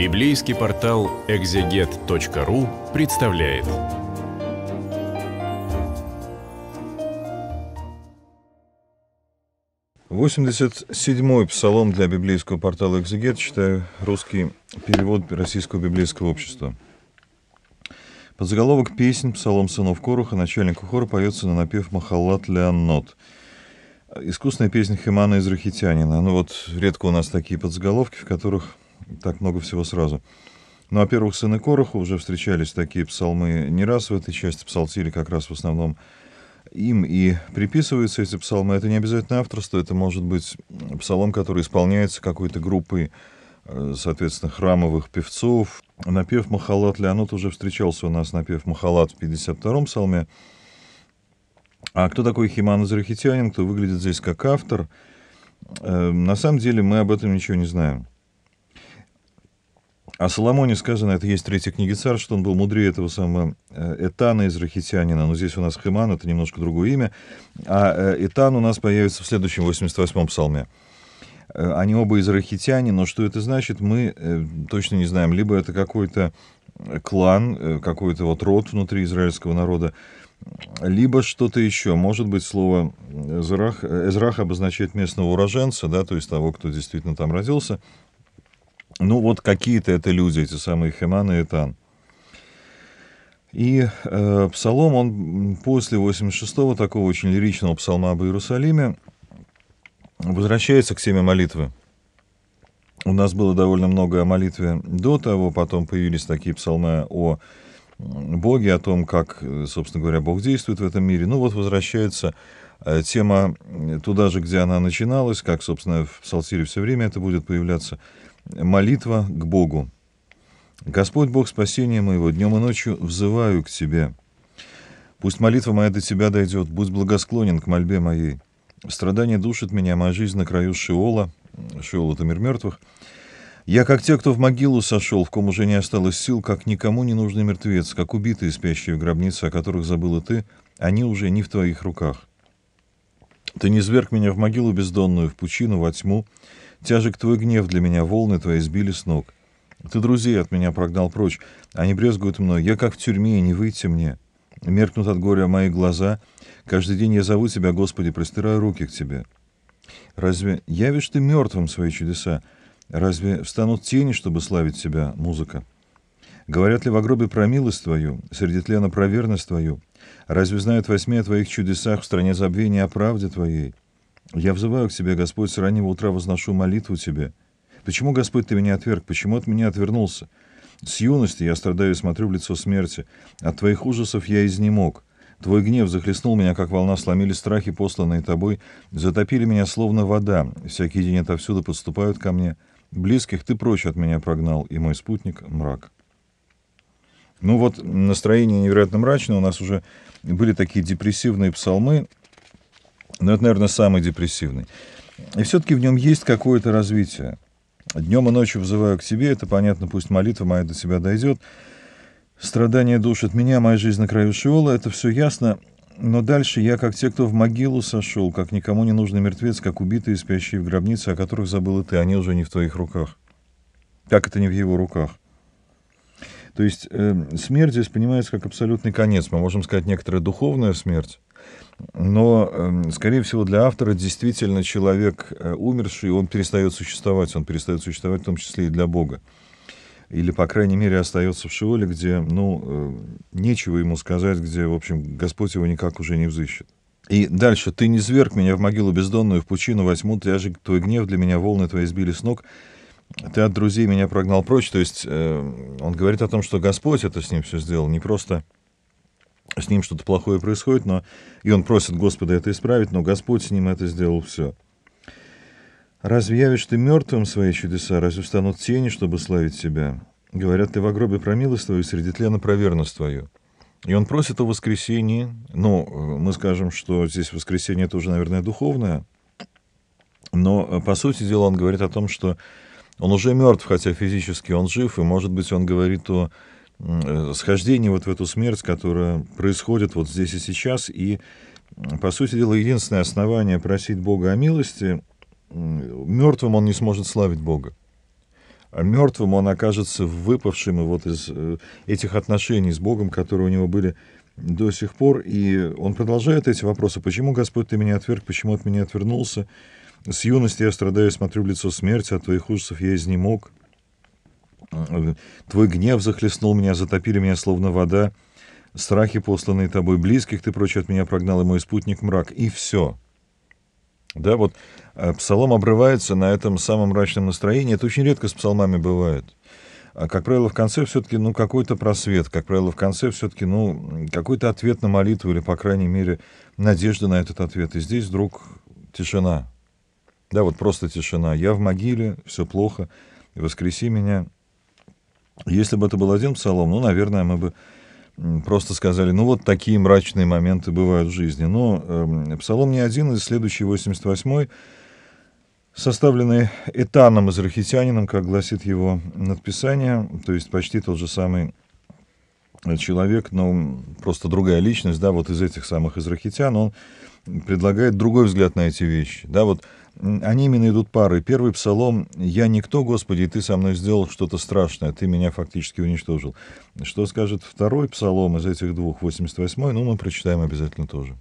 Библейский портал экзегет.ру представляет. Восемьдесят седьмой псалом для библейского портала «Экзегет», читаю русский перевод Российского библейского общества. Подзаголовок «Песнь. Псалом сынов Короха» начальнику хора поется на напев «Махаллат Леаннот». Искусная песня Химана из Рахитянина. Ну вот редко у нас такие подзаголовки, в которых так много всего сразу. Ну, во-первых, сыны Короха уже встречались такие псалмы не раз в этой части псалтири, как раз в основном им и приписываются эти псалмы. Это не обязательно авторство, это может быть псалом, который исполняется какой-то группой, э, соответственно, храмовых певцов. Напев Махалат Леонот уже встречался у нас, напев Махалат в 52-м псалме. А кто такой Химан Израхитянин, кто выглядит здесь как автор? Э, на самом деле мы об этом ничего не знаем. О Соломоне сказано, это есть в третьей книге что он был мудрее этого самого э, Этана из Рахитянина. Но здесь у нас Химан, это немножко другое имя. А э, Этан у нас появится в следующем 88-м псалме. Э, они оба из израильтяне, но что это значит, мы точно не знаем. Либо это какой-то клан, какой-то вот род внутри израильского народа, либо что-то еще. Может быть, слово «эзрах», «эзрах» обозначает местного уроженца, да, то есть того, кто действительно там родился. Ну, вот какие-то это люди, эти самые Хеман и Этан. И э, псалом, он после 86-го, такого очень лиричного псалма об Иерусалиме, возвращается к теме молитвы. У нас было довольно много о молитве до того, потом появились такие псалмы о Боге, о том, как, э, собственно говоря, Бог действует в этом мире. Ну вот возвращается э, тема туда же, где она начиналась, как, собственно, в Псалтире все время это будет появляться – Молитва к Богу. «Господь Бог спасения моего, днем и ночью взываю к Тебе. Пусть молитва моя до Тебя дойдет, будь благосклонен к мольбе моей. Страдание душит меня, моя жизнь на краю Шиола». Шиол — это мир мертвых. «Я, как те, кто в могилу сошел, в ком уже не осталось сил, как никому не нужный мертвец, как убитые, спящие в гробнице, о которых забыла Ты, они уже не в Твоих руках. Ты не зверг меня в могилу бездонную, в пучину, во тьму, Тяжек твой гнев для меня, волны твои сбили с ног. Ты друзей от меня прогнал прочь, они брезгуют мной, я как в тюрьме, и не выйти мне. Меркнут от горя мои глаза, каждый день я зову тебя, Господи, простираю руки к тебе. Разве явишь ты мертвым свои чудеса? Разве встанут тени, чтобы славить тебя, музыка? Говорят ли в гробе про милость твою, среди тлена про верность твою? Разве знают во о твоих чудесах в стране забвения о правде твоей? Я взываю к Тебе, Господь, с раннего утра возношу молитву Тебе. Почему, Господь, Ты меня отверг? Почему от меня отвернулся? С юности я страдаю и смотрю в лицо смерти. От Твоих ужасов я изнемог. Твой гнев захлестнул меня, как волна, сломили страхи, посланные Тобой, затопили меня, словно вода. Всякий день отовсюду подступают ко мне. Близких Ты прочь от меня прогнал, и мой спутник — мрак». Ну вот, настроение невероятно мрачное. У нас уже были такие депрессивные псалмы, но ну, это, наверное, самый депрессивный. И все-таки в нем есть какое-то развитие. Днем и ночью взываю к тебе, это понятно, пусть молитва моя до тебя дойдет. Страдания душ меня, моя жизнь на краю Шиола, это все ясно. Но дальше я, как те, кто в могилу сошел, как никому не нужный мертвец, как убитые, спящие в гробнице, о которых забыла ты, они уже не в твоих руках. Как это не в его руках? То есть э, смерть здесь понимается как абсолютный конец. Мы можем сказать некоторая духовная смерть, но, эм, скорее всего, для автора действительно человек э, умерший, он перестает существовать, он перестает существовать в том числе и для Бога. Или, по крайней мере, остается в Шиоле, где, ну, э, нечего ему сказать, где, в общем, Господь его никак уже не взыщет. И дальше. «Ты не зверг меня в могилу бездонную, в пучину возьмут, тяжек твой гнев для меня, волны твои сбили с ног, ты от друзей меня прогнал прочь». То есть э, он говорит о том, что Господь это с ним все сделал, не просто с ним что-то плохое происходит, но и он просит Господа это исправить, но Господь с ним это сделал все. «Разве явишь ты мертвым свои чудеса? Разве станут тени, чтобы славить тебя? Говорят, ты в гробе про милость твою, среди тлена про верность твою». И он просит о воскресении. Ну, мы скажем, что здесь воскресение тоже, наверное, духовное. Но, по сути дела, он говорит о том, что он уже мертв, хотя физически он жив, и, может быть, он говорит о Э, схождение вот в эту смерть, которая происходит вот здесь и сейчас. И, по сути дела, единственное основание просить Бога о милости, мертвым он не сможет славить Бога. А мертвым он окажется выпавшим вот из э, этих отношений с Богом, которые у него были до сих пор. И он продолжает эти вопросы. Почему, Господь, ты меня отверг? Почему от меня отвернулся? С юности я страдаю, смотрю в лицо смерти, от а твоих ужасов я изнемог. Твой гнев захлестнул меня, затопили меня, словно вода. Страхи, посланные тобой, близких ты прочь от меня прогнал, и мой спутник мрак. И все. Да, вот э, псалом обрывается на этом самом мрачном настроении. Это очень редко с псалмами бывает. А, как правило, в конце все-таки ну, какой-то просвет, как правило, в конце все-таки ну, какой-то ответ на молитву или, по крайней мере, надежда на этот ответ. И здесь вдруг тишина. Да, вот просто тишина. Я в могиле, все плохо, воскреси меня, если бы это был один псалом, ну, наверное, мы бы просто сказали, ну, вот такие мрачные моменты бывают в жизни. Но э, псалом не один, и следующий, 88-й, составленный Этаном Израхитянином, как гласит его надписание, то есть почти тот же самый э, человек, но просто другая личность, да, вот из этих самых израхитян, он предлагает другой взгляд на эти вещи, да, вот они именно идут пары. Первый псалом «Я никто, Господи, и Ты со мной сделал что-то страшное, Ты меня фактически уничтожил». Что скажет второй псалом из этих двух, 88-й, ну, мы прочитаем обязательно тоже.